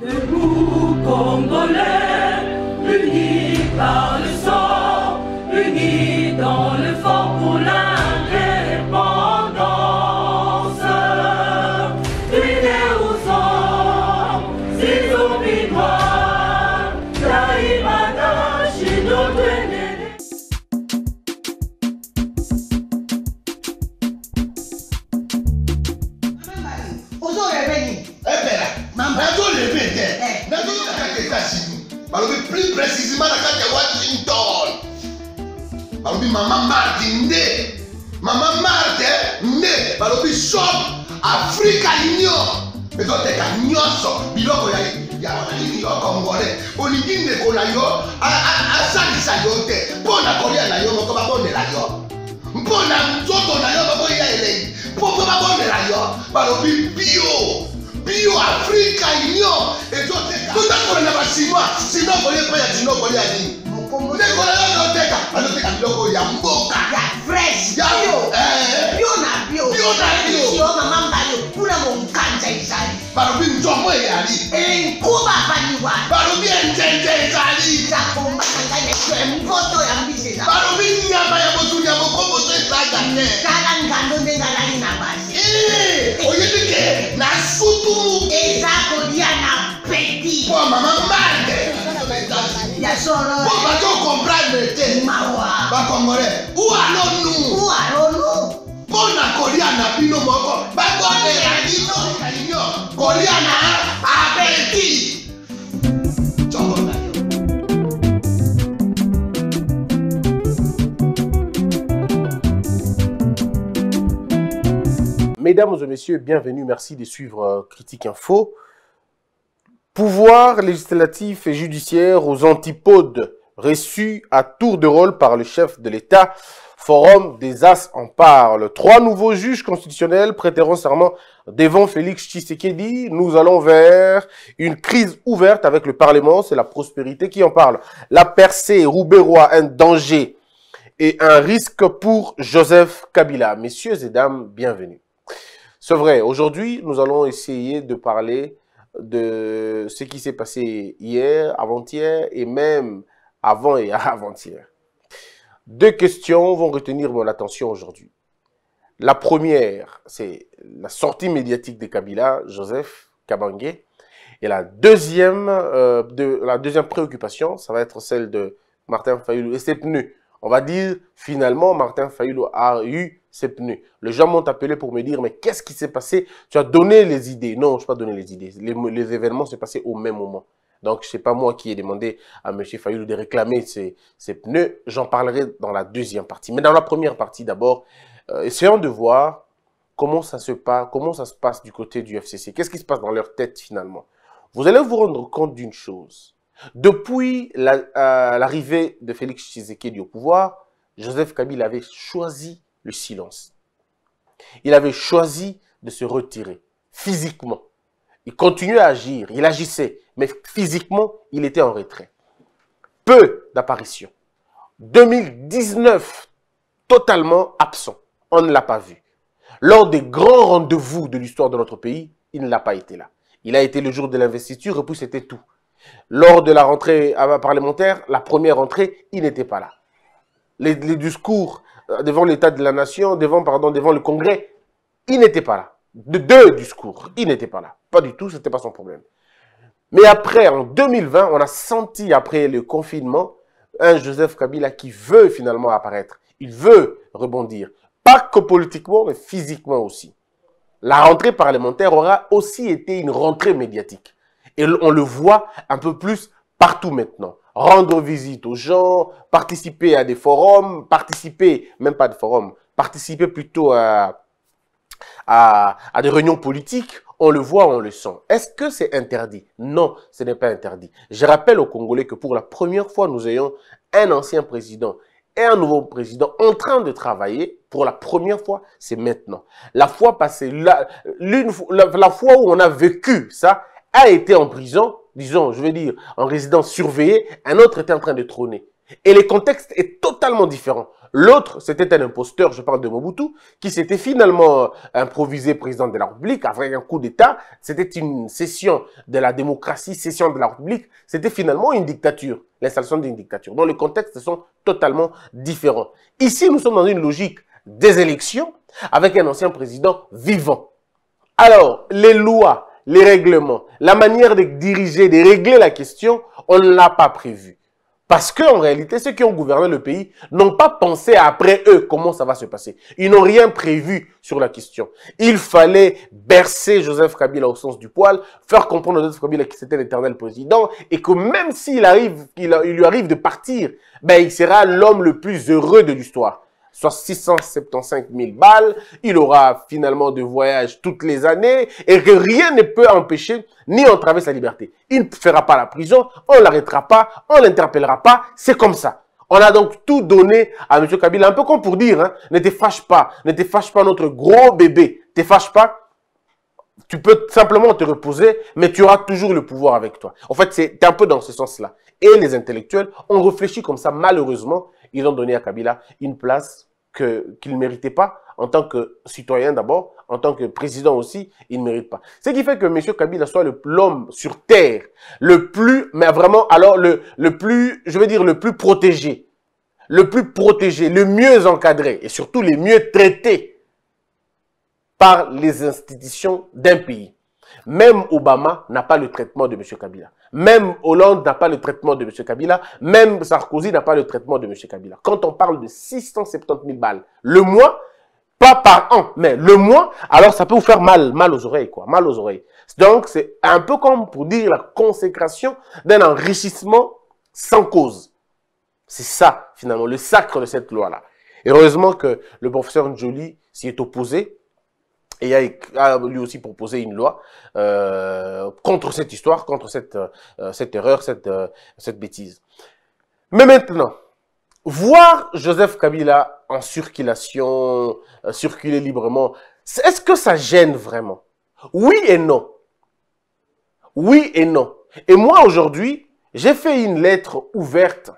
Le groupe Congolais, unis par le asalisa yɔ tɛ bɔna kɔlia na yɔ mɔkɔ ba bɔ nɛ la yɔ bɔna tɔtɔ na yɔ mɔkɔ yɛ lɛ pɔpɔ ba bɔ nɛ la yɔ balo bi bio bio afirika yɔ eto tɛ ka ko n'a kɔrɔ naba sinua sinua kɔli ɛfɛ yati sinua kɔli yati ne kɔrɔ yɔ yɔ tɛ ka alo tɛ ka bi lɔkɔ ya mbo ka ya fresh ya bio bio eh. na bio bio na bio si o mama ba yo kura mo nka njɛ izali balo bi njɔ mo yari nkuba ba ni wa balo bi njɛ njɛ izali. bando nde nga nali na base eh, oyebi ke nasutulu eza kolia na peti po mama mande ya solo po bato comprendre te mawa bakongole ualonu ualonu mpo na kolia na bino moko bakondela bino kolia na apeti Mesdames et messieurs, bienvenue. Merci de suivre euh, Critique Info. Pouvoir législatif et judiciaire aux antipodes, reçus à tour de rôle par le chef de l'État. Forum des As en parle. Trois nouveaux juges constitutionnels prêteront serment devant Félix Tshisekedi. Nous allons vers une crise ouverte avec le Parlement. C'est la prospérité qui en parle. La percée roubaix un danger et un risque pour Joseph Kabila. Messieurs et dames, bienvenue. C'est vrai, aujourd'hui, nous allons essayer de parler de ce qui s'est passé hier, avant-hier et même avant et avant-hier. Deux questions vont retenir mon attention aujourd'hui. La première, c'est la sortie médiatique de Kabila, Joseph Kabangé. Et la deuxième, euh, de, la deuxième préoccupation, ça va être celle de Martin Fayoulou. Et c'est tenu. On va dire, finalement, Martin Fayoulou a eu ces pneus. Les gens m'ont appelé pour me dire, mais qu'est-ce qui s'est passé Tu as donné les idées. Non, je suis pas donné les idées. Les, événements se passés au même moment. Donc, ce n'est pas moi qui ai demandé à M. Fayoulou de réclamer ces pneus. J'en parlerai dans la deuxième partie. Mais dans la première partie, d'abord, euh, essayons de voir comment ça se passe, comment ça se passe du côté du FCC. Qu'est-ce qui se passe dans leur tête, finalement Vous allez vous rendre compte d'une chose. Depuis euh, l'arrivée de Félix Tshisekedi au pouvoir, Joseph Kabila avait choisi le silence. Il avait choisi de se retirer physiquement. Il continuait à agir, il agissait, mais physiquement, il était en retrait. Peu d'apparitions. 2019, totalement absent. On ne l'a pas vu. Lors des grands rendez-vous de l'histoire de notre pays, il ne l'a pas été là. Il a été le jour de l'investiture et puis c'était tout. Lors de la rentrée parlementaire, la première rentrée, il n'était pas là. Les, les discours euh, devant l'État de la nation, devant, pardon, devant le Congrès. Il n'était pas là. De deux discours, il n'était pas là. Pas du tout, ce n'était pas son problème. Mais après, en 2020, on a senti, après le confinement, un Joseph Kabila qui veut finalement apparaître. Il veut rebondir. Pas que politiquement, mais physiquement aussi. La rentrée parlementaire aura aussi été une rentrée médiatique. Et on le voit un peu plus partout maintenant rendre visite aux gens, participer à des forums, participer, même pas de forums, participer plutôt à, à, des réunions politiques, on le voit, on le sent. Est-ce que c'est interdit Non, ce n'est pas interdit. Je rappelle aux Congolais que pour la première fois, nous ayons un ancien président et un nouveau président en train de travailler pour la première fois, c'est maintenant. La fois passée, la, la fois où on a vécu ça, a été en prison, disons, je veux dire, en résidence surveillée, un autre était en train de trôner. Et le contexte est totalement différent. L'autre, c'était un imposteur, je parle de Mobutu, qui s'était finalement euh, improvisé président de la République après un coup d'État. C'était une cession de la démocratie, cession de la République. C'était finalement une dictature, l'installation d'une dictature. Donc les contextes sont totalement différents. Ici, nous sommes dans une logique des élections avec un ancien président vivant. Alors, les lois les règlements, la manière de diriger, de régler la question, on ne l'a pas prévu. Parce qu'en réalité, ceux qui ont gouverné le pays n'ont pas pensé après eux comment ça va se passer. Ils n'ont rien prévu sur la question. Il fallait bercer Joseph Kabila au sens du poil, faire comprendre à Joseph Kabila que c'était l'éternel président et que même s'il arrive, qu'il lui arrive de partir, ben il sera l'homme le plus heureux de l'histoire soit 675 000 balles. Il aura finalement de voyages toutes les années et que rien ne peut empêcher ni entraver sa liberté. Il ne fera pas la prison, on l'arrêtera pas, on l'interpellera pas, c'est comme ça. On a donc tout donné à M. Kabila, un peu comme pour dire, hein, ne te fâche pas, ne te fâche pas notre gros bébé, ne te fâche pas, tu peux simplement te reposer, mais tu auras toujours le pouvoir avec toi. En fait, c'est un peu dans ce sens-là. Et les intellectuels ont réfléchi comme ça, malheureusement, ils ont donné à Kabila une place qu'il ne méritait pas, en tant que citoyen d'abord, en tant que président aussi, il ne mérite pas. Ce qui fait que M. Kabila soit l'homme sur terre, le plus, mais vraiment, alors, le, le plus, je veux dire, le plus protégé, le plus protégé, le mieux encadré, et surtout le mieux traité par les institutions d'un pays. Même Obama n'a pas le traitement de M. Kabila. Même Hollande n'a pas le traitement de M. Kabila. Même Sarkozy n'a pas le traitement de M. Kabila. Quand on parle de 670 000 balles le mois, pas par an, mais le mois, alors ça peut vous faire mal, mal aux oreilles, quoi, mal aux oreilles. Donc, c'est un peu comme pour dire la consécration d'un enrichissement sans cause. C'est ça, finalement, le sacre de cette loi-là. heureusement que le professeur Njoli s'y est opposé, et a, a, ah, lui aussi proposé une loi euh, contre cette histoire, contre cette, euh, cette erreur, cette, euh, cette bêtise. Mais maintenant, voir Joseph Kabila en circulation, circuler librement, est-ce que ça gêne vraiment Oui et non. Oui et non. Et moi, aujourd'hui, j'ai fait une lettre ouverte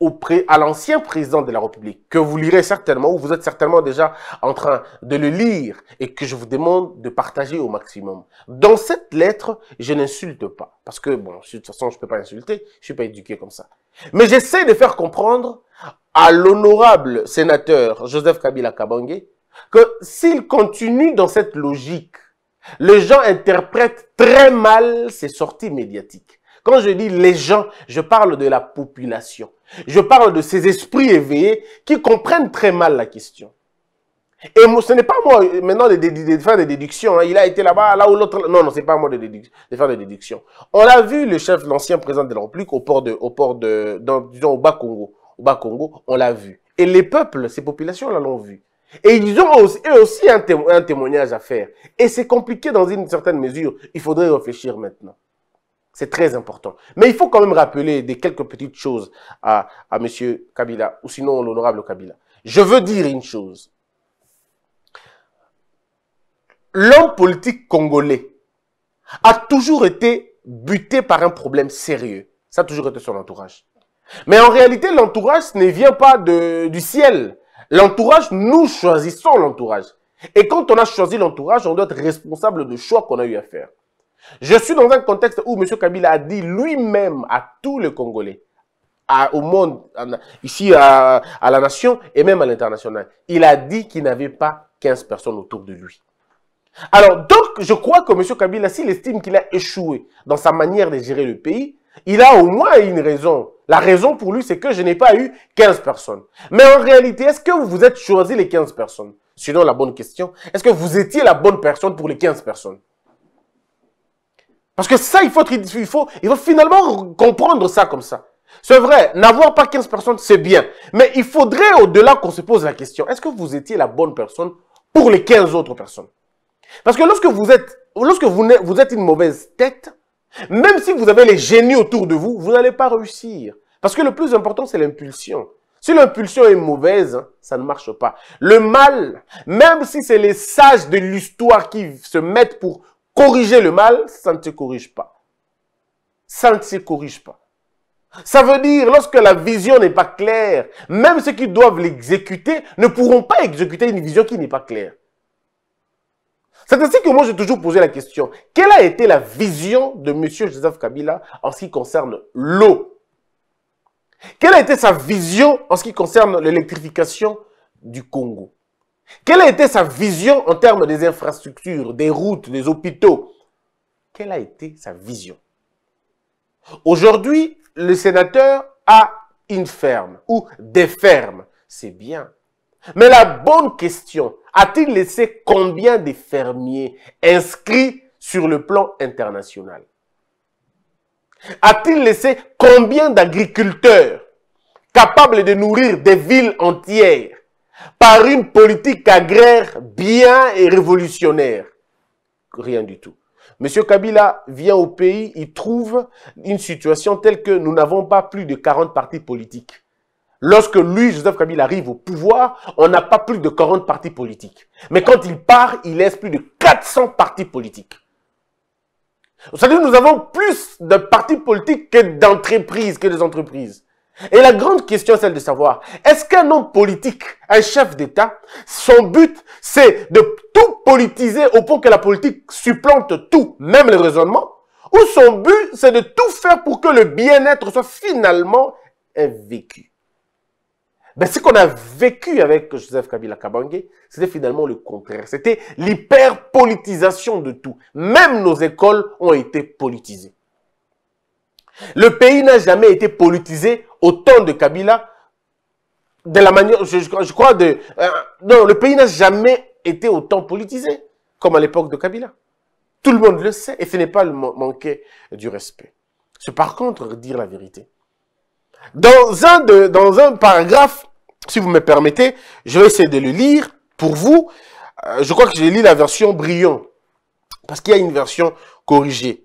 auprès à l'ancien président de la République, que vous lirez certainement, ou vous êtes certainement déjà en train de le lire, et que je vous demande de partager au maximum. Dans cette lettre, je n'insulte pas, parce que, bon, de toute façon, je ne peux pas insulter, je ne suis pas éduqué comme ça. Mais j'essaie de faire comprendre à l'honorable sénateur Joseph Kabila Kabangé que s'il continue dans cette logique, les gens interprètent très mal ses sorties médiatiques. Quand je dis les gens, je parle de la population. Je parle de ces esprits éveillés qui comprennent très mal la question. Et ce n'est pas moi maintenant de, faire des déductions. Hein. Il a été là-bas, là où l'autre... Non, non, n'est pas moi de, faire des déductions. On l'a vu le chef, l'ancien président de la République au port de... disons, au Bas-Congo. Au Bas-Congo, on l'a vu. Et les peuples, ces populations l'ont vu. Et ils ont aussi, eux aussi un, témoignage à faire. Et c'est compliqué dans une certaine mesure. Il faudrait réfléchir maintenant. C'est très important. Mais il faut quand même rappeler des quelques petites choses à, M. Kabila, ou sinon l'honorable Kabila. Je veux dire une chose. L'homme politique congolais a toujours été buté par un problème sérieux. Ça a toujours été son entourage. Mais en réalité, l'entourage ne vient pas du ciel. L'entourage, nous choisissons l'entourage. Et quand on a choisi l'entourage, on doit être responsable de choix qu'on a eu à faire. Je suis dans un contexte où M. Kabila a dit lui-même à tous les Congolais, au monde, ici à, la nation et même à l'international, il a dit qu'il n'avait pas 15 personnes autour de lui. Alors, donc, je crois que M. Kabila, s'il estime qu'il a échoué dans sa manière de gérer le pays, il a au moins une raison. La raison pour lui, c'est que je n'ai pas eu 15 personnes. Mais en réalité, est-ce que vous vous êtes choisi les 15 personnes Sinon, la bonne question, est-ce que vous étiez la bonne personne pour les 15 personnes parce que ça, il faut, finalement comprendre ça comme ça. C'est vrai, n'avoir pas 15 personnes, c'est bien. Mais il faudrait au-delà qu'on se pose la question, est-ce que vous étiez la bonne personne pour les 15 autres personnes Parce que lorsque vous êtes, lorsque vous êtes une mauvaise tête, même si vous avez les génies autour de vous, vous n'allez pas réussir. Parce que le plus important, c'est l'impulsion. Si l'impulsion est mauvaise, ça ne marche pas. Le mal, même si c'est les sages de l'histoire qui se mettent pour Corriger le mal, ça ne se corrige pas. Ça ne se corrige pas. Ça veut dire, lorsque la vision n'est pas claire, même ceux qui doivent l'exécuter ne pourront pas exécuter une vision qui n'est pas claire. C'est ainsi que moi, j'ai toujours posé la question. Quelle a été la vision de M. Joseph Kabila en ce qui concerne l'eau Quelle a été sa vision en ce qui concerne l'électrification du Congo quelle a été sa vision en termes des infrastructures, des routes, des hôpitaux Quelle a été sa vision Aujourd'hui, le sénateur a une ferme ou des fermes. C'est bien. Mais la bonne question, a-t-il laissé combien de fermiers inscrits sur le plan international A-t-il laissé combien d'agriculteurs capables de nourrir des villes entières par une politique agraire bien et révolutionnaire. Rien du tout. Monsieur Kabila vient au pays, il trouve une situation telle que nous n'avons pas plus de 40 partis politiques. Lorsque lui, Joseph Kabila, arrive au pouvoir, on n'a pas plus de 40 partis politiques. Mais quand il part, il laisse plus de 400 partis politiques. Vous savez, nous avons plus de partis politiques que d'entreprises, que des entreprises. Et la grande question, c'est de savoir, est-ce qu'un homme politique, un chef d'État, son but, c'est de tout politiser au point que la politique supplante tout, même le raisonnement, ou son but, c'est de tout faire pour que le bien-être soit finalement vécu. Ben, ce qu'on a vécu avec Joseph Kabila Kabangé, c'était finalement le contraire. C'était l'hyper-politisation de tout. Même nos écoles ont été politisées. Le pays n'a jamais été politisé Autant de Kabila, de la manière, je, crois, de... Euh, non, le pays n'a jamais été autant politisé comme à l'époque de Kabila. Tout le monde le sait et ce n'est pas le manquer du respect. C'est par contre dire la vérité. Dans un, dans un paragraphe, si vous me permettez, je vais essayer de le lire pour vous. Euh, je crois que j'ai lu la version brillant parce qu'il y a une version corrigée.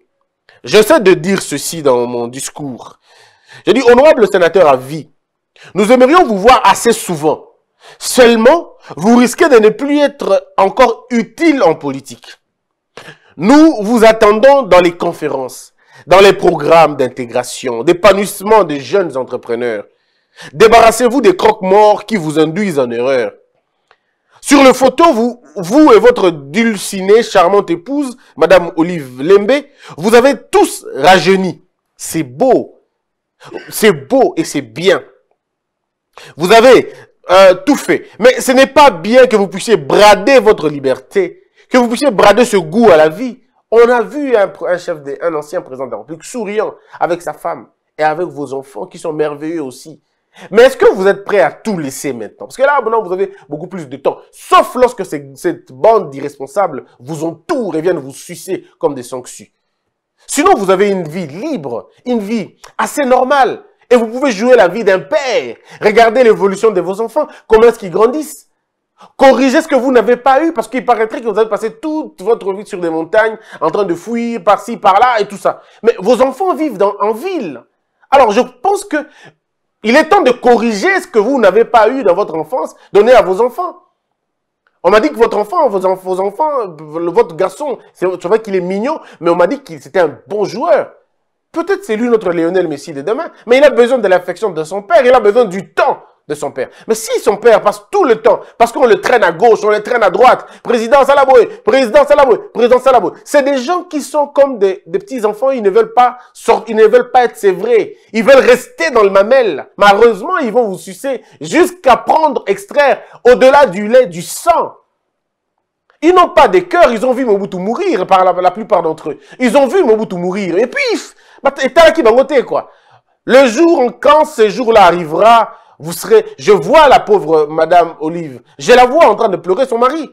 J'essaie de dire ceci dans mon discours. J'ai dit, honorable sénateur à vie, nous aimerions vous voir assez souvent. Seulement, vous risquez de ne plus être encore utile en politique. Nous vous attendons dans les conférences, dans les programmes d'intégration, d'épanouissement des jeunes entrepreneurs. Débarrassez-vous des croque-morts qui vous induisent en erreur. Sur le photo, vous, vous et votre dulcinée, charmante épouse, Madame Olive Lembe, vous avez tous rajeuni. C'est beau, c'est beau et c'est bien. Vous avez euh, tout fait. Mais ce n'est pas bien que vous puissiez brader votre liberté, que vous puissiez brader ce goût à la vie. On a vu un, chef, d'un ancien président de la République souriant avec sa femme et avec vos enfants qui sont merveilleux aussi. Mais est-ce que vous êtes prêts à tout laisser maintenant Parce que là, maintenant, vous avez beaucoup plus de temps. Sauf lorsque cette bande d'irresponsables vous entoure et viennent vous sucer comme des sangsues. Sinon, vous avez une vie libre, une vie assez normale. Et vous pouvez jouer la vie d'un père. Regardez l'évolution de vos enfants, comment est-ce qu'ils grandissent. Corrigez ce que vous n'avez pas eu, parce qu'il paraîtrait que vous avez passé toute votre vie sur des montagnes, en train de fuir par-ci, par-là et tout ça. Mais vos enfants vivent en ville. Alors, je pense que il est temps de corriger ce que vous n'avez pas eu dans votre enfance, donner à vos enfants. On m'a dit que votre enfant, vos, enfants, votre garçon, c'est vrai qu'il est mignon, mais on m'a dit qu'il c'était un bon joueur. Peut-être c'est lui notre Lionel Messi de demain, mais il a besoin de l'affection de son père, il a besoin du temps de son père. Mais si son père passe tout le temps, parce qu'on le traîne à gauche, on le traîne à droite, président Salaboué, président Salaboué, président Salaboué. c'est des gens qui sont comme des, petits-enfants, ils ne veulent pas sortir, ils ne veulent pas être sévrés, ils veulent rester dans le mamelle. Malheureusement, ils vont vous sucer jusqu'à prendre, extraire au-delà du lait, du sang. Ils n'ont pas de cœur, ils ont vu Mobutu mourir par la, plupart d'entre eux. Ils ont vu Mobutu mourir. Et puis, et qui quoi. Le jour, quand ce jour-là arrivera, vous serez, je vois la pauvre Madame Olive. Je la vois en train de pleurer son mari.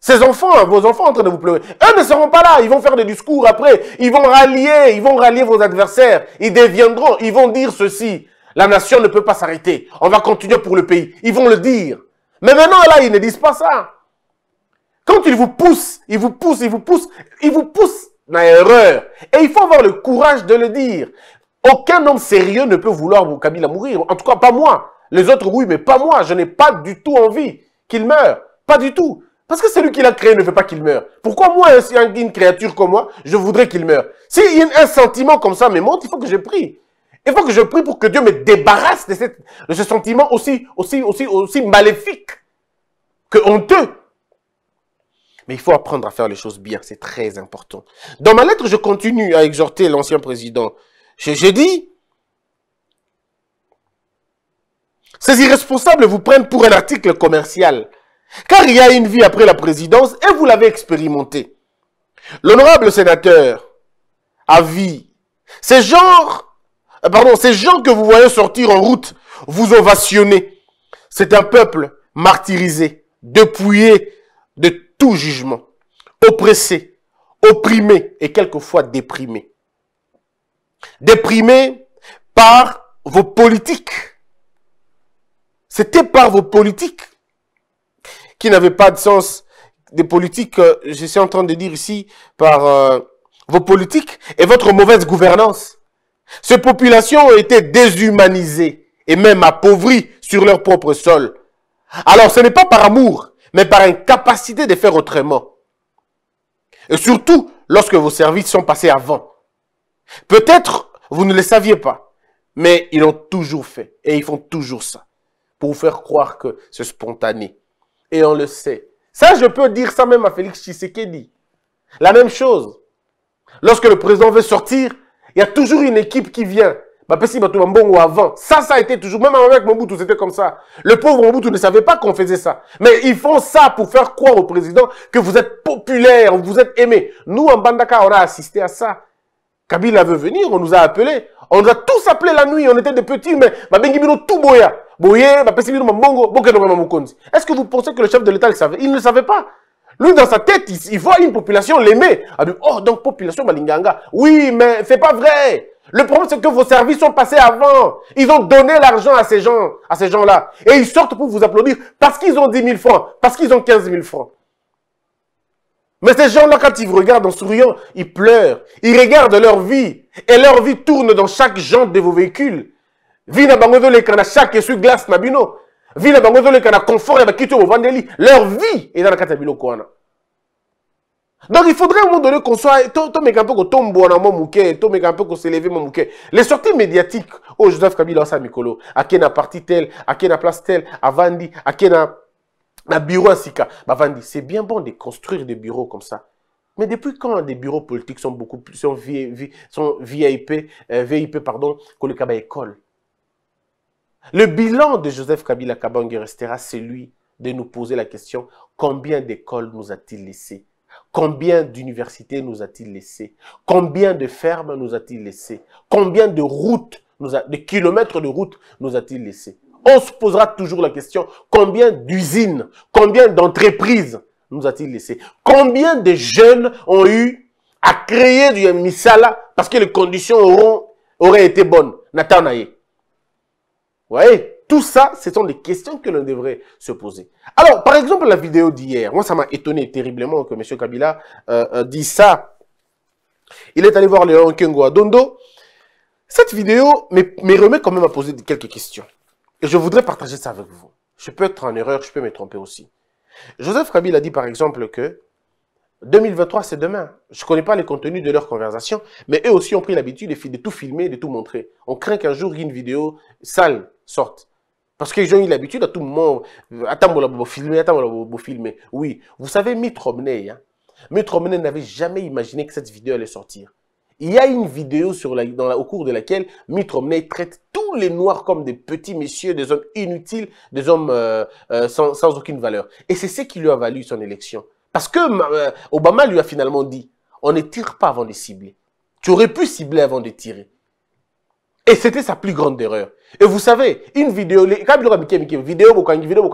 Ses enfants, vos enfants en train de vous pleurer. Eux ne seront pas là. Ils vont faire des discours après. Ils vont rallier. Ils vont rallier vos adversaires. Ils deviendront. Ils vont dire ceci. La nation ne peut pas s'arrêter. On va continuer pour le pays. Ils vont le dire. Mais maintenant, là, ils ne disent pas ça. Quand ils vous poussent, ils vous poussent, ils vous poussent, ils vous poussent dans l'erreur. Et il faut avoir le courage de le dire. Aucun homme sérieux ne peut vouloir Kabila mourir. En tout cas, pas moi. Les autres, oui, mais pas moi. Je n'ai pas du tout envie qu'il meure. Pas du tout. Parce que celui qui l'a créé ne veut pas qu'il meure. Pourquoi moi, une créature comme moi, je voudrais qu'il meure Si un sentiment comme ça me monte, il faut que je prie. Il faut que je prie pour que Dieu me débarrasse de, ce sentiment aussi, aussi, aussi, aussi maléfique que honteux. Mais il faut apprendre à faire les choses bien, c'est très important. Dans ma lettre, je continue à exhorter l'ancien président j'ai dit, Ces irresponsables vous prennent pour un article commercial. Car il y a une vie après la présidence et vous l'avez expérimenté. L'honorable sénateur a vie, ces gens, euh, pardon, ces gens que vous voyez sortir en route, vous ovationner. C'est un peuple martyrisé, dépouillé de tout jugement, oppressé, opprimé et quelquefois déprimé. Déprimés par vos politiques. C'était par vos politiques qui n'avaient pas de sens. Des politiques, euh, je suis en train de dire ici, par euh, vos politiques et votre mauvaise gouvernance. Ces populations ont été déshumanisées et même appauvries sur leur propre sol. Alors ce n'est pas par amour, mais par incapacité de faire autrement. Et surtout lorsque vos services sont passés avant. Peut-être vous ne le saviez pas, mais ils l'ont toujours fait et ils font toujours ça pour vous faire croire que c'est spontané. Et on le sait. Ça, je peux dire ça même à Félix Tshisekedi. La même chose. Lorsque le président veut sortir, il y a toujours une équipe qui vient. avant. Ça, ça a été toujours. Même avec Mobutu, c'était comme ça. Le pauvre Mobutu ne savait pas qu'on faisait ça. Mais ils font ça pour faire croire au président que vous êtes populaire, vous êtes aimé. Nous, en Bandaka, on a assisté à ça. Kabila veut venir, on nous a appelés. On nous a tous appelés la nuit, on était des petits, mais tout boya. Boye, Est-ce que vous pensez que le chef de l'État savait Il ne le savait pas. Lui, dans sa tête, il, voit une population l'aimer. dit, oh, donc population Malinganga. Oui, mais c'est pas vrai. Le problème, c'est que vos services sont passés avant. Ils ont donné l'argent à ces gens, à ces gens-là. Et ils sortent pour vous applaudir parce qu'ils ont 10 000 francs, parce qu'ils ont 15 000 francs. Mais ces gens-là, quand ils regardent en souriant, ils pleurent. Ils regardent leur vie. Et leur vie tourne dans chaque jante de vos véhicules. Vina kana chaque essuie glace nabino. Vina kana confort et bakito vandeli. Leur vie est dans la katabilo koana. Donc il faudrait à un moment donné qu'on soit to meka peu tombe tombo mon mouké, to meka peu s'élever mon Les sorties médiatiques Oh, Joseph Kabila qui à Kena parti tel, à Kena place tel, à Vandi, à Kena bah, bureau bavandi c'est bien bon de construire des bureaux comme ça mais depuis quand des bureaux politiques sont beaucoup plus sont, VIP, euh, que VIP pardon, le école le bilan de Joseph Kabila Kabange restera celui de nous poser la question combien d'écoles nous a-t-il laissé Combien d'universités nous a-t-il laissé Combien de fermes nous a-t-il laissé Combien de routes, de kilomètres de routes nous a-t-il laissé on se posera toujours la question, combien d'usines, combien d'entreprises nous a-t-il laissé Combien de jeunes ont eu à créer du misala parce que les conditions auraient été bonnes Vous voyez tout ça, ce sont des questions que l'on devrait se poser. Alors, par exemple, la vidéo d'hier, moi, ça m'a étonné terriblement que M. Kabila euh, euh, dise ça. Il est allé voir le Kengo à Dondo. Cette vidéo me remet quand même à poser quelques questions je voudrais partager ça avec vous. Je peux être en erreur, je peux me tromper aussi. Joseph Kabila a dit par exemple que 2023, c'est demain. Je ne connais pas les contenus de leur conversation, mais eux aussi ont pris l'habitude de tout filmer, de tout montrer. On craint qu'un jour, une vidéo sale sorte. Parce qu'ils ont eu l'habitude à tout moment, attends, on filmer, attends, on filmer. Oui, vous savez, Mitromney, hein. Romney, n'avait jamais imaginé que cette vidéo allait sortir. Il y a une vidéo sur dans au cours de laquelle Mitt Romney traite tous les Noirs comme des petits messieurs, des hommes inutiles, des hommes euh, euh, sans, aucune valeur. Et c'est ce qui lui a valu son élection. Parce que euh, Obama lui a finalement dit, on ne tire pas avant de cibler. Tu aurais pu cibler avant de tirer. Et c'était sa plus grande erreur. Et vous savez, une vidéo, vidéo, vidéo,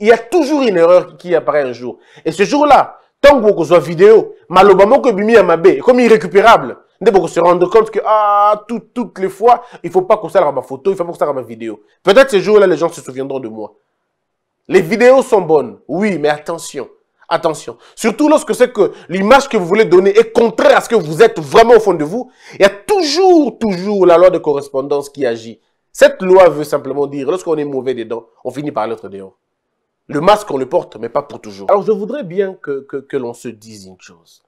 il y a toujours une erreur qui apparaît un jour. Et ce jour-là, tant que vous avez vidéo, malobama que amabe, comme irrécupérable pour se rendre compte que, ah, toutes les fois, il faut pas qu'on ça ma photo, il faut pas qu'on ça ma vidéo. Peut-être ces jours là les gens se souviendront de moi. Les vidéos sont bonnes, oui, mais attention. Attention. Surtout lorsque c'est que l'image que vous voulez donner est contraire à ce que vous êtes vraiment au fond de vous, il y a toujours, toujours la loi de correspondance qui agit. Cette loi veut simplement dire, lorsqu'on est mauvais dedans, on finit par l'être dehors. Le masque, on le porte, mais pas pour toujours. Alors, je voudrais bien que, que l'on se dise une chose.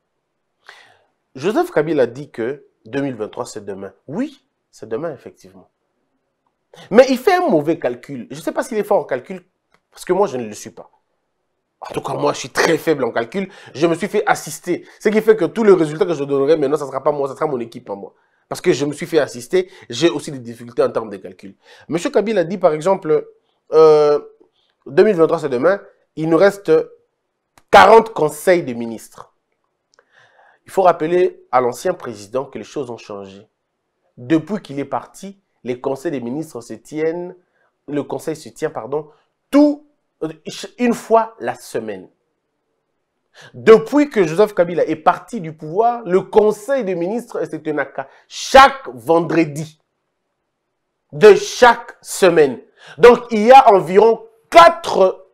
Joseph Kabila a dit que 2023, c'est demain. Oui, c'est demain, effectivement. Mais il fait un mauvais calcul. Je ne sais pas s'il est fort en calcul, parce que moi, je ne le suis pas. En tout cas, moi, je suis très faible en calcul. Je me suis fait assister. Ce qui fait que tous les résultats que je donnerai maintenant, ce ne sera pas moi, ce sera mon équipe en moi. Parce que je me suis fait assister. J'ai aussi des difficultés en termes de calcul. Monsieur Kabila a dit, par exemple, 2023, euh, c'est demain. Il nous reste 40 conseils de ministres. Il faut rappeler à l'ancien président que les choses ont changé. Depuis qu'il est parti, les conseils des ministres se tiennent, le conseil se tient, pardon, tout, une fois la semaine. Depuis que Joseph Kabila est parti du pouvoir, le conseil des ministres se tenu chaque vendredi de chaque semaine. Donc, il y a environ quatre,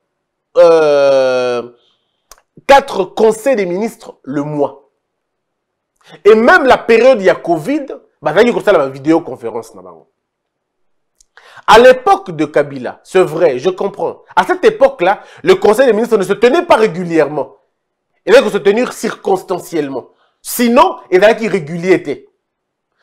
euh, quatre conseils des ministres le mois. Et même la période, il y a Covid, bah, il y a vidéoconférence la vidéoconférence. à l'époque de Kabila, c'est vrai, je comprends. À cette époque-là, le Conseil des ministres ne se tenait pas régulièrement. Il devait se tenir circonstanciellement. Sinon, il avait irrégulier.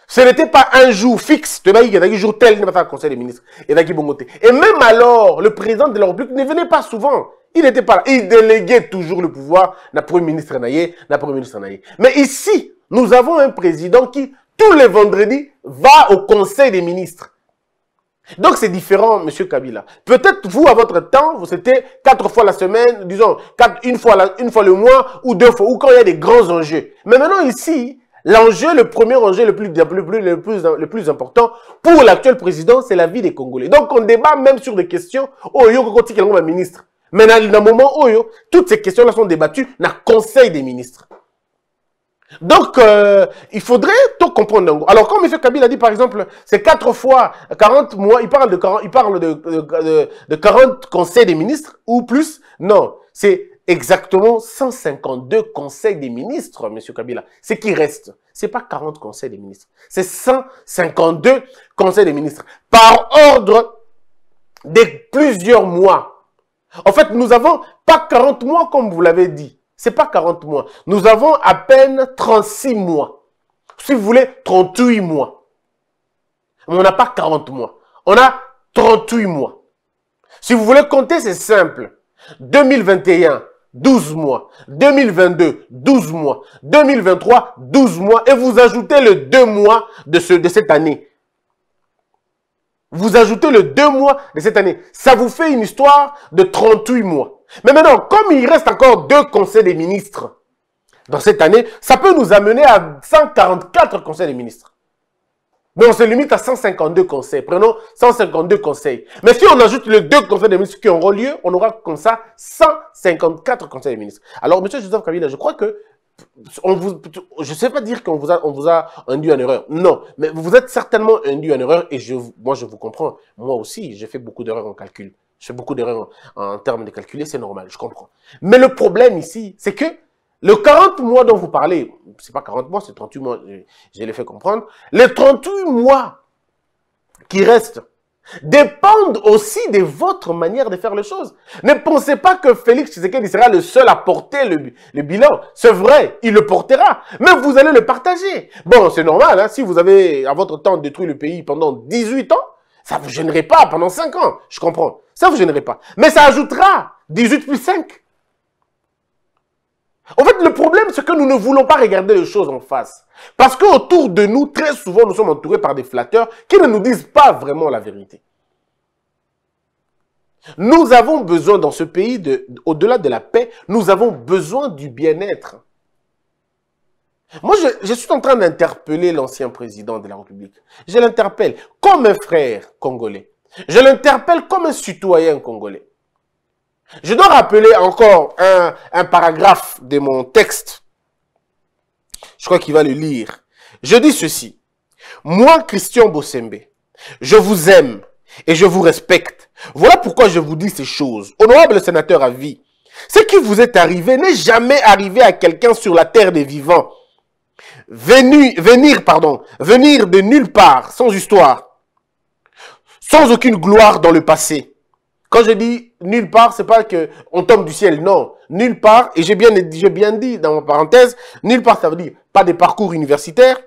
Ce n'était pas un jour fixe. Il y a un jour tel, il n'y pas Conseil des ministres. Il y Et même alors, le président de la République ne venait pas souvent. Il n'était pas là. Il déléguait toujours le pouvoir. Le premier ministre Naye, le premier ministre Mais ici, nous avons un président qui, tous les vendredis, va au Conseil des ministres. Donc c'est différent, M. Kabila. Peut-être vous, à votre temps, vous c'était quatre fois la semaine, disons, une, fois une fois le mois, ou deux fois, ou quand il y a des grands enjeux. Mais maintenant ici, l'enjeu, le premier enjeu le plus, le le plus, le plus important pour l'actuel président, c'est la vie des Congolais. Donc on débat même sur des questions, oh yo, ministre. Mais dans le moment, oh toutes ces questions-là sont débattues dans le Conseil des ministres. Donc, euh, il faudrait tout comprendre. Alors, quand M. Kabila dit, par exemple, c'est quatre fois 40 mois, il parle de 40, il parle de, conseils des ministres ou plus. Non, c'est exactement 152 conseils des ministres, M. Kabila. Ce qui reste, c'est pas 40 conseils des ministres, c'est 152 conseils des ministres. Par ordre de plusieurs mois. En fait, nous avons pas 40 mois, comme vous l'avez dit. Ce n'est pas 40 mois. Nous avons à peine 36 mois. Si vous voulez, 38 mois. Mais on n'a pas 40 mois. On a 38 mois. Si vous voulez compter, c'est simple. 2021, 12 mois. 2022, 12 mois. 2023, 12 mois. Et vous ajoutez le 2 mois de, de cette année. Vous ajoutez le 2 mois de cette année. Ça vous fait une histoire de 38 mois. Mais maintenant, comme il reste encore deux conseils des ministres dans cette année, ça peut nous amener à 144 conseils des ministres. Mais on se limite à 152 conseils. Prenons 152 conseils. Mais si on ajoute les deux conseils des ministres qui auront lieu, on aura comme ça 154 conseils des ministres. Alors, M. Joseph Kabila, je crois que je ne sais pas dire qu'on vous a, induit en erreur. Non, mais vous êtes certainement induit en erreur et moi je vous comprends. Moi aussi, j'ai fait beaucoup d'erreurs en calcul. Je fais beaucoup d'erreurs en, termes de calculer, c'est normal, je comprends. Mais le problème ici, c'est que le 40 mois dont vous parlez, c'est pas 40 mois, c'est 38 mois, je, l'ai fait comprendre. Les 38 mois qui restent dépendent aussi de votre manière de faire les choses. Ne pensez pas que Félix Tshisekedi sera le seul à porter le, bilan. C'est vrai, il le portera, mais vous allez le partager. Bon, c'est normal, hein, si vous avez à votre temps détruit le pays pendant 18 ans, ça ne vous gênerait pas pendant 5 ans, je comprends. Ça ne vous gênerait pas. Mais ça ajoutera 18 plus 5. En fait, le problème, c'est que nous ne voulons pas regarder les choses en face. Parce qu'autour de nous, très souvent, nous sommes entourés par des flatteurs qui ne nous disent pas vraiment la vérité. Nous avons besoin dans ce pays, de, au-delà de la paix, nous avons besoin du bien-être. Moi, je, suis en train d'interpeller l'ancien président de la République. Je l'interpelle comme un frère congolais. Je l'interpelle comme un citoyen congolais. Je dois rappeler encore un, un paragraphe de mon texte. Je crois qu'il va le lire. Je dis ceci. Moi, Christian Bossembe, je vous aime et je vous respecte. Voilà pourquoi je vous dis ces choses. Honorable sénateur à vie, ce qui vous est arrivé n'est jamais arrivé à quelqu'un sur la terre des vivants. Venu, venir, pardon, venir de nulle part, sans histoire, sans aucune gloire dans le passé. Quand je dis nulle part, c'est pas que on tombe du ciel, non. Nulle part, et j'ai bien, j'ai bien dit dans ma parenthèse, nulle part, ça veut dire pas de parcours universitaire,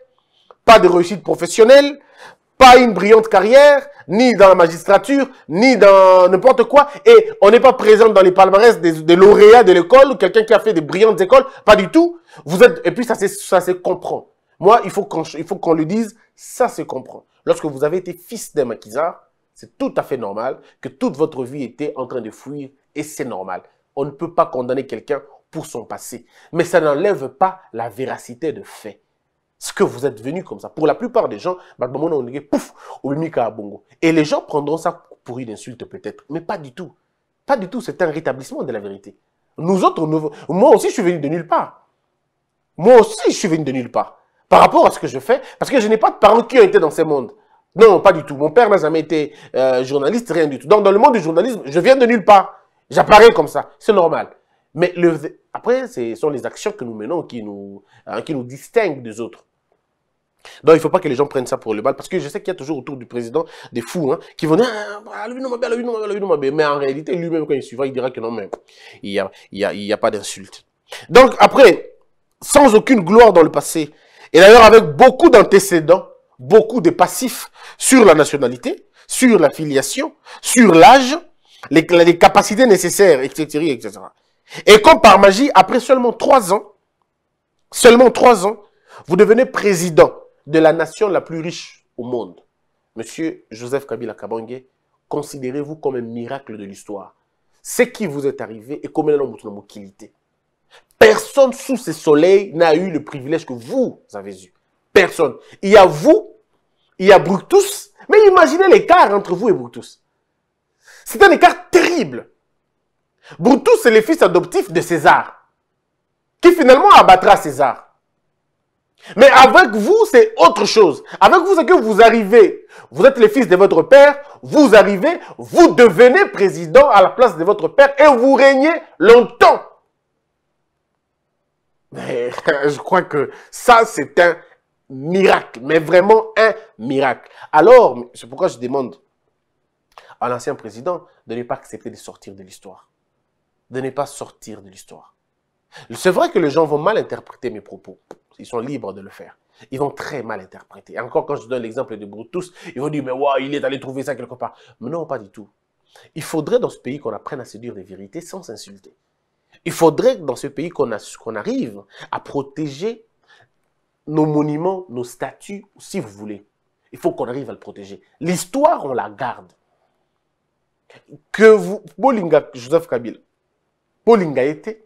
pas de réussite professionnelle, pas une brillante carrière, ni dans la magistrature, ni dans n'importe quoi. Et on n'est pas présent dans les palmarès des, lauréats de l'école, quelqu'un qui a fait des brillantes écoles, pas du tout. Vous êtes, et puis ça, ça se comprend. Moi, il faut qu'on le dise, ça se comprend. Lorsque vous avez été fils d'un maquisard, c'est tout à fait normal que toute votre vie était en train de fuir et c'est normal. On ne peut pas condamner quelqu'un pour son passé. Mais ça n'enlève pas la véracité de fait ce que vous êtes venu comme ça. Pour la plupart des gens, pouf, Et les gens prendront ça pour une insulte peut-être, mais pas du tout. Pas du tout, c'est un rétablissement de la vérité. Nous autres, moi aussi, je suis venu de nulle part. Moi aussi, je suis venu de nulle part. Par rapport à ce que je fais, parce que je n'ai pas de parents qui ont été dans ce monde. Non, pas du tout. Mon père n'a jamais été euh, journaliste, rien du tout. Donc, dans le monde du journalisme, je viens de nulle part. J'apparais comme ça. C'est normal. Mais après, ce sont les actions que nous menons qui nous, hein, qui nous distinguent des autres. Donc, il ne faut pas que les gens prennent ça pour le mal. Parce que je sais qu'il y a toujours autour du président des fous hein, qui vont dire ah, ah, Mais en réalité, lui-même, quand il suivra, il dira que non, mais il n'y a, pas d'insulte. Donc, après, sans aucune gloire dans le passé, et d'ailleurs avec beaucoup d'antécédents, beaucoup de passifs sur la nationalité, sur la filiation, sur l'âge, les, capacités nécessaires, etc., etc. Et comme par magie, après seulement trois ans, seulement trois ans, vous devenez président de la nation la plus riche au monde, Monsieur Joseph Kabila Kabangé, considérez-vous comme un miracle de l'histoire. Ce qui vous est arrivé et comme Personne sous ce soleil n'a eu le privilège que vous avez eu. Personne. Il y a vous, il y a Brutus, mais imaginez l'écart entre vous et Brutus. C'est un écart terrible. Brutus est le fils adoptif de César, qui finalement abattra César. Mais avec vous, c'est autre chose. Avec vous, c'est que vous arrivez. Vous êtes les fils de votre père, vous arrivez, vous devenez président à la place de votre père et vous régnez longtemps. je crois que ça, c'est un miracle, mais vraiment un miracle. Alors, c'est pourquoi je demande à l'ancien président de ne pas accepter de sortir de l'histoire. De ne pas sortir de l'histoire. C'est vrai que les gens vont mal interpréter mes propos. Ils sont libres de le faire. Ils vont très mal interpréter. Encore quand je donne l'exemple de Brutus, ils vont dire, mais waouh, il est allé trouver ça quelque part. Mais non, pas du tout. Il faudrait dans ce pays qu'on apprenne à séduire dire des vérités sans s'insulter. Il faudrait dans ce pays qu'on arrive à protéger nos monuments, nos statues, si vous voulez. Il faut qu'on arrive à le protéger. L'histoire, on la garde. Que vous, Bolinga, Joseph Kabil, Paulinga était,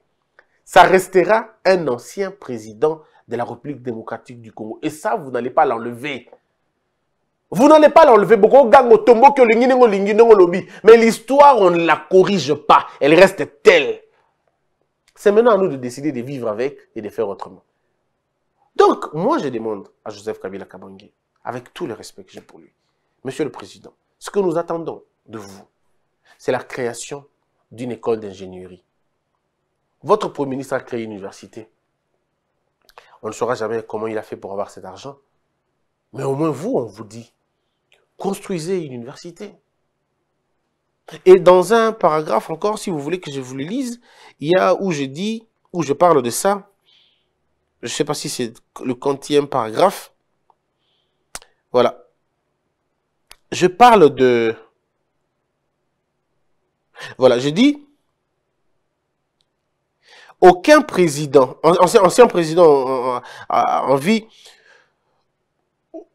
ça restera un ancien président de la République démocratique du Congo. Et ça, vous n'allez pas l'enlever. Vous n'allez pas l'enlever. Mais l'histoire, on ne la corrige pas. Elle reste telle. C'est maintenant à nous de décider de vivre avec et de faire autrement. Donc, moi, je demande à Joseph Kabila Kabangé, avec tout le respect que j'ai pour lui, Monsieur le Président, ce que nous attendons de vous, c'est la création d'une école d'ingénierie votre Premier ministre a créé une université. On ne saura jamais comment il a fait pour avoir cet argent. Mais au moins vous, on vous dit, construisez une université. Et dans un paragraphe encore, si vous voulez que je vous le lise, il y a où je dis, où je parle de ça, je ne sais pas si c'est le quantième paragraphe, voilà. Je parle de... Voilà, je dis, aucun président, ancien, président en, vie,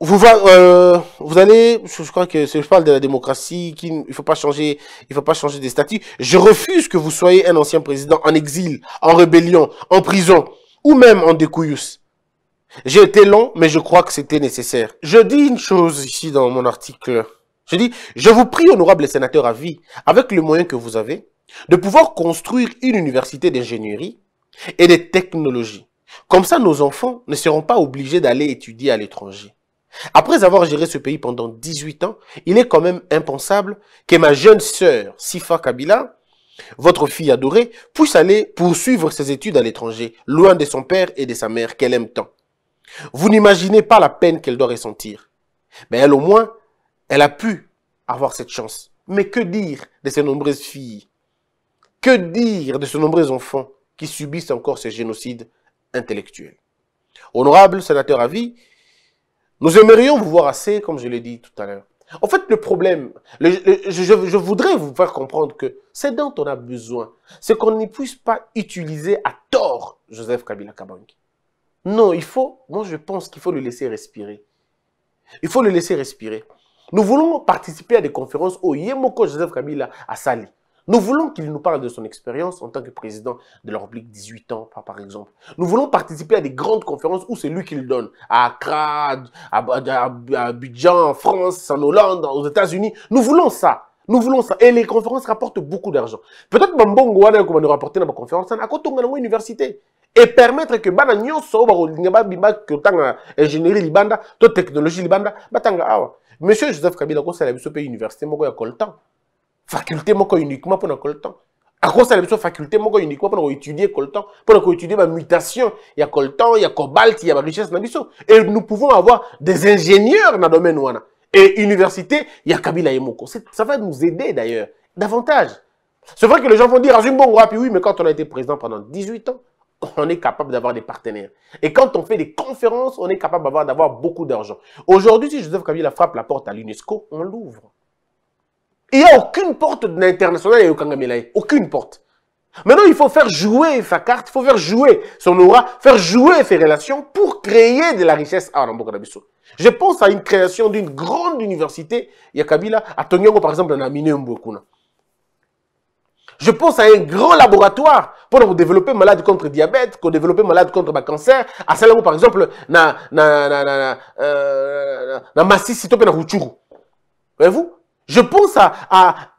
euh, vous, allez, je, crois que je parle de la démocratie, il ne faut pas changer, il faut pas changer des statuts. Je refuse que vous soyez un ancien président en exil, en rébellion, en prison ou même en découillus. J'ai été long, mais je crois que c'était nécessaire. Je dis une chose ici dans mon article. Je dis, je vous prie, honorable sénateur à vie, avec le moyen que vous avez, de pouvoir construire une université d'ingénierie et de technologie. Comme ça, nos enfants ne seront pas obligés d'aller étudier à l'étranger. Après avoir géré ce pays pendant 18 ans, il est quand même impensable que ma jeune sœur, Sifa Kabila, votre fille adorée, puisse aller poursuivre ses études à l'étranger, loin de son père et de sa mère qu'elle aime tant. Vous n'imaginez pas la peine qu'elle doit ressentir. Mais elle, au moins, elle a pu avoir cette chance. Mais que dire de ces nombreuses filles que dire de ce nombreux enfants qui subissent encore ces génocides intellectuels Honorable sénateur à vie, nous aimerions vous voir assez, comme je l'ai dit tout à l'heure. En fait, le problème, je, voudrais vous faire comprendre que c'est dont on a besoin. C'est qu'on ne puisse pas utiliser à tort Joseph Kabila Kabanki. Non, il faut, moi je pense qu'il faut le laisser respirer. Il faut le laisser respirer. Nous voulons participer à des conférences au Yemoko Joseph Kabila à Sali. Nous voulons qu'il nous parle de son expérience en tant que président de la République 18 ans, par exemple. Nous voulons participer à des grandes conférences où c'est lui qui le donne. À Accra, à Abidjan, en France, en Hollande, aux États-Unis. Nous voulons ça. Nous voulons ça. Et les conférences rapportent beaucoup d'argent. Peut-être que on va nous rapporter dans ma conférence, à côté l'université. Et permettre que bana nyonso ba ingénierie libanda, technologie libanda, batanga Monsieur Joseph Kabila c'est la biso pe université moko ya Coltan faculté moko uniquement pour le temps La la faculté moko uniquement mutation, il y a il y il y a cobalt a a richesse richesse, et nous pouvons avoir des ingénieurs dans le domaine ouana et université a kabila et moko ça va nous aider d'ailleurs davantage c'est vrai que les gens vont dire rap puis oui mais quand on a été président pendant 18 ans on est capable d'avoir des partenaires. Et quand on fait des conférences, on est capable d'avoir beaucoup d'argent. Aujourd'hui, si Joseph Kabila frappe la porte à l'UNESCO, on l'ouvre. Il n'y a aucune porte internationale, il n'y Aucune porte. Maintenant, il faut faire jouer sa carte, il faut faire jouer son aura, faire jouer ses relations pour créer de la richesse à Je pense à une création d'une grande université, yakabila à Tonyango par exemple, à mine Mbokuna. Je pense à un grand laboratoire pour développer malade contre le diabète, pour développer malade contre le cancer. À Salango par exemple, dans na na na na Voyez-vous je pense à, à,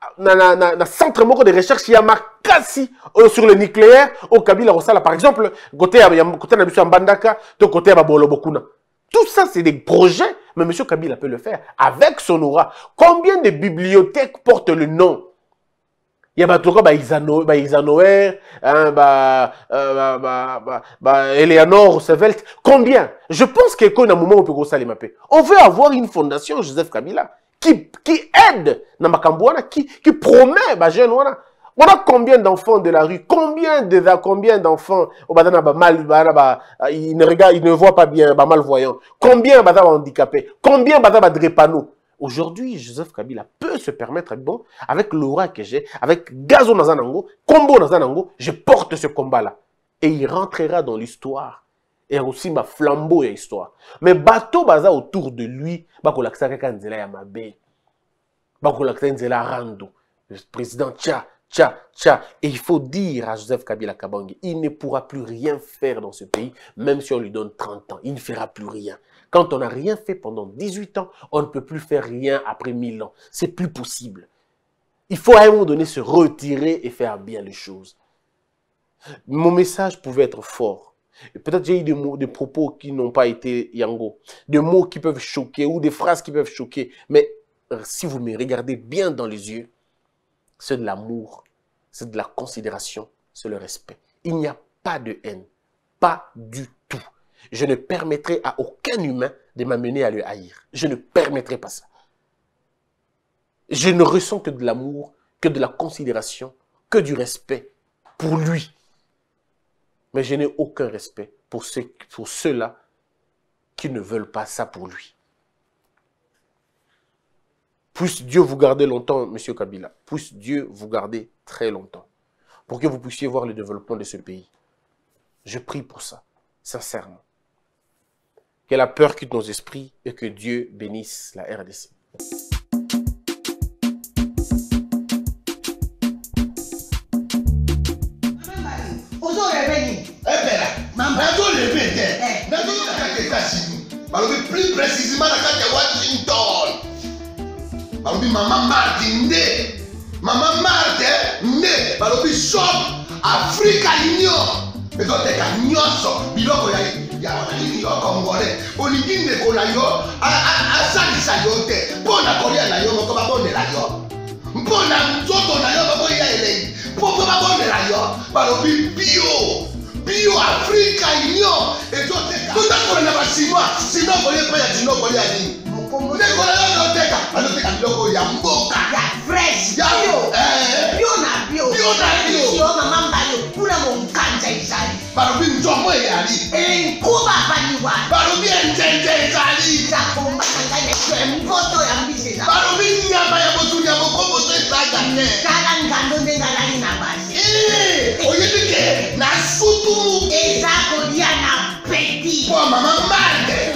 centre de recherche Yamakasi euh, sur le nucléaire au kabila Rosala, par exemple côté côté de Bandaka mbandaka côté à M. tout ça c'est des projets mais monsieur kabila peut le faire avec son aura combien de bibliothèques portent le nom Il y a bah bah, hein, bah, euh, bah bah Bah Bah Eleanor roosevelt combien je pense y a un moment peut mpe les mpe on veut avoir une fondation joseph kabila qui, qui aide ma qui, qui promet ma bah, jeune On a combien d'enfants de la rue, combien de combien d'enfants oh, au bah, bah, euh, ne ne voient pas bien, malvoyants, combien sont handicapés, combien de drépano. Aujourd'hui, Joseph Kabila peut se permettre, bon, avec l'aura que j'ai, avec Gazo Nazanango, Combo dans Nazanango, je porte ce combat-là. Et il rentrera dans l'histoire aussi ma flambeau et histoire Mais bato baza autour de lui bakolakisa kaka nzela ya mabe nzela rando. rando président tcha tcha tcha et il faut dire à joseph kabila kabange il ne pourra plus rien faire dans ce pays même si on lui donne 30 ans il ne fera plus rien quand on n'a rien fait pendant 18 ans on ne peut plus faire rien après 1000 ans c'est plus possible il faut à un moment donné se retirer et faire bien les choses mon message pouvait être fort Peut-être j'ai eu des, mots, des propos qui n'ont pas été Yango, des mots qui peuvent choquer ou des phrases qui peuvent choquer. Mais si vous me regardez bien dans les yeux, c'est de l'amour, c'est de la considération, c'est le respect. Il n'y a pas de haine, pas du tout. Je ne permettrai à aucun humain de m'amener à le haïr. Je ne permettrai pas ça. Je ne ressens que de l'amour, que de la considération, que du respect pour lui mais je n'ai aucun respect pour ceux-là pour ceux qui ne veulent pas ça pour lui. Puisse Dieu vous garder longtemps, M. Kabila. Puisse Dieu vous garder très longtemps. Pour que vous puissiez voir le développement de ce pays. Je prie pour ça, sincèrement. Que la peur quitte nos esprits et que Dieu bénisse la RDC. nazolebete eh. nazoyoka kaka etats-unis balobi plus précisement na kati ya washington balobi mama marte nde mama marte nde balobi shop africa union ezoteka nyonso biloko ya ya nini yo congolais olingi ndeko na yo asalisa yo te mpo na kolia na yo moko babondela yo mpo na nzoto na yo bakoya elengi mpo mpo babondela yo balobi bio bio afrika iliyo etoteka tutakona na basinwa sinwa kolieko ya tino kolia nini lekola yo toteka bazoteka biloko ya mboka ya fresh ya eh, bio eh. na bio bio na bio bio mama mbali kuna monkanja ezali balobi nzomo eyali enkuba baliwa balobi enzenze ezali zakomba na ngai mpoto eh, ya mbisi balobi nyama ya botuli ya bokoboto ezaka te tala ngando nde ngalali na basi Hey, Oyedike, na sutu. Eza kodia na peti. Bọ́ mama máa dẹ̀.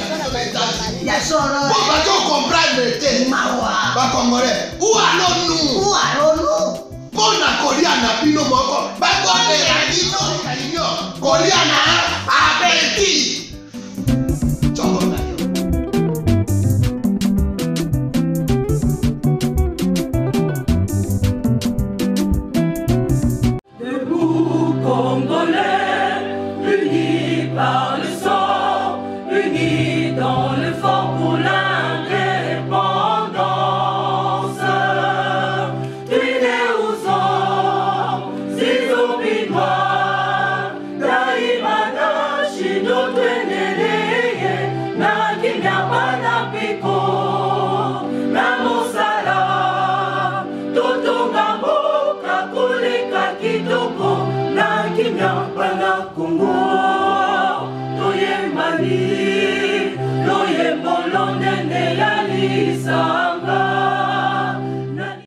Yasọ̀rọ̀. Bó bàtà ó kọ̀m̀pra ìrètè. Màwá. Bàkọ̀ngọ̀rẹ̀, wúwa ló nù. Wúwa ló nù. Bọ́ọ̀nà kodia na pinnu Di Bàkọ̀ ẹ̀rọ ìnú. Kodia na a apẹ̀tì.